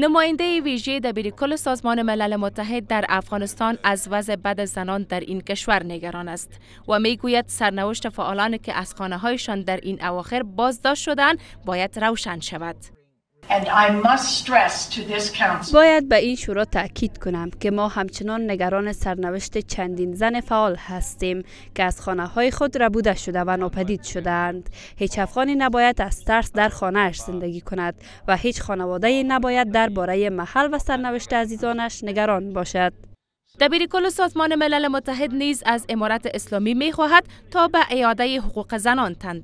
نماینده ویژه کل سازمان ملل متحد در افغانستان از وضع بد زنان در این کشور نگران است و میگوید سرنوشت فعالان که از خانه هایشان در این اواخر بازداشت شدن باید روشن شود. باید به این شورا تاکید کنم که ما همچنان نگران سرنوشت چندین زن فعال هستیم که از خانه های خود ربوده شده و ناپدید شدند. هیچ افغانی نباید از ترس در خانهاش زندگی کند و هیچ خانواده نباید درباره محل و سرنوشت عزیزانش نگران باشد. دبیر کل سازمان ملل متحد نیز از امارت اسلامی می خواهد تا به اعاده حقوق زنان تن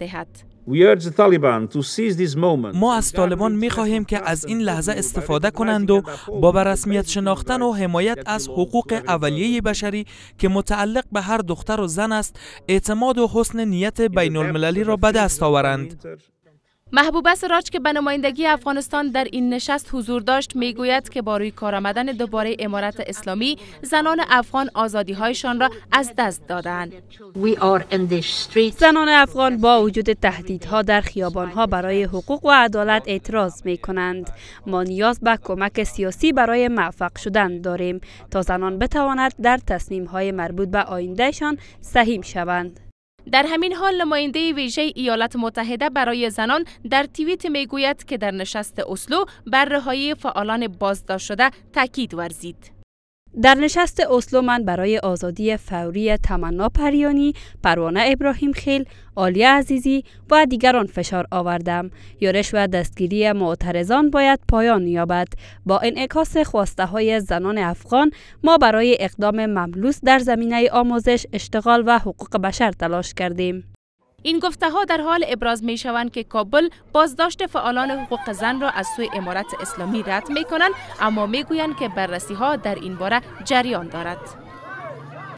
ما از طالبان می خواهیم که از این لحظه استفاده کنند و با برسمیت شناختن و حمایت از حقوق اولیه بشری که متعلق به هر دختر و زن است اعتماد و حسن نیت بین المللی را به دست آورند. محبوبه سراج که به نمایندگی افغانستان در این نشست حضور داشت میگوید که با روی کار آمدن دوباره امارت اسلامی زنان افغان آزادی هایشان را از دست دادند زنان افغان با وجود تهدیدها در ها برای حقوق و عدالت اعتراض می کنند ما نیاز به کمک سیاسی برای موفق شدن داریم تا زنان بتواند در تصمیم های مربوط به آیندهشان سهیم شوند در همین حال نماینده ویژه ایالات متحده برای زنان در توییت میگوید که در نشست اسلو بر رهایی فعالان بازداشت شده تاکید ورزید. در نشست اسلو من برای آزادی فوری تمنا پریانی، پروانه ابراهیم خیل، آلیا عزیزی و دیگران فشار آوردم. یورش و دستگیری معترضان باید پایان یابد. با انعکاس خواسته های زنان افغان ما برای اقدام مملوس در زمینه آموزش، اشتغال و حقوق بشر تلاش کردیم. این گفته ها در حال ابراز می شوند که کابل بازداشت فعالان حقوق زن را از سوی امارت اسلامی رد می کنند اما می گویند که بررسی ها در این باره جریان دارد